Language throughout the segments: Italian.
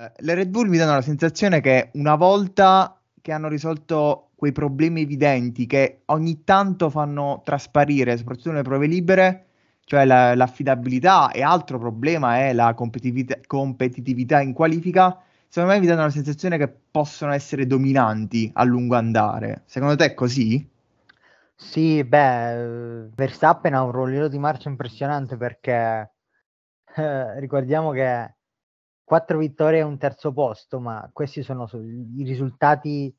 Eh, le Red Bull mi danno la sensazione che una volta che hanno risolto quei problemi evidenti che ogni tanto fanno trasparire, soprattutto nelle prove libere, cioè la, l'affidabilità e altro problema è la competitività, competitività in qualifica, secondo me mi danno la sensazione che possono essere dominanti a lungo andare. Secondo te è così? Sì, beh, Verstappen ha un rollino di marcia impressionante perché eh, ricordiamo che quattro vittorie e un terzo posto, ma questi sono i risultati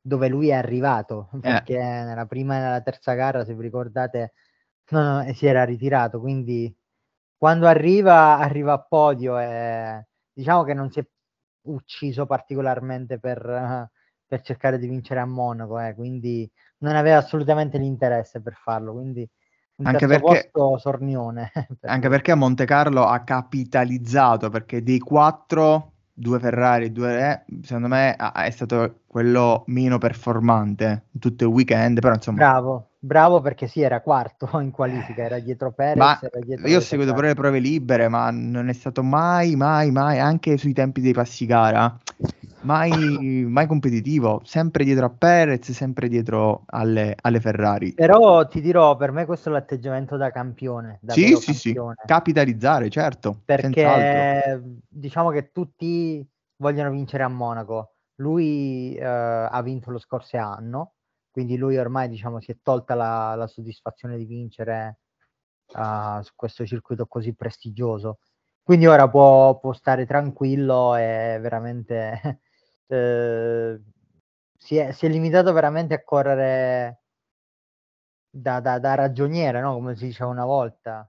dove lui è arrivato, eh. perché eh. nella prima e nella terza gara, se vi ricordate, no, no, eh, si era ritirato, quindi quando arriva, arriva a podio e diciamo che non si è ucciso particolarmente per, per cercare di vincere a Monaco, eh, quindi non aveva assolutamente l'interesse per farlo, quindi anche perché, Sornione, anche perché a Monte Carlo ha capitalizzato perché dei quattro, due Ferrari, due Re, secondo me è stato quello meno performante tutto il weekend, però insomma... Bravo, bravo perché sì, era quarto in qualifica, era eh, dietro Perez. Ma era dietro io ho seguito pure le prove libere, ma non è stato mai, mai, mai, anche sui tempi dei passi gara, mai, mai competitivo, sempre dietro a Perez, sempre dietro alle, alle, Ferrari. Però ti dirò, per me questo è l'atteggiamento da campione. Da sì, sì, campione. sì, capitalizzare, certo. Perché senz'altro. diciamo che tutti vogliono vincere a Monaco. Lui eh, ha vinto lo scorso anno, quindi lui ormai diciamo, si è tolta la, la soddisfazione di vincere uh, su questo circuito così prestigioso quindi ora può, può, stare tranquillo e veramente Ehm, si, è, si, è, limitato veramente a correre da, da, da ragioniere, no? come si diceva una volta.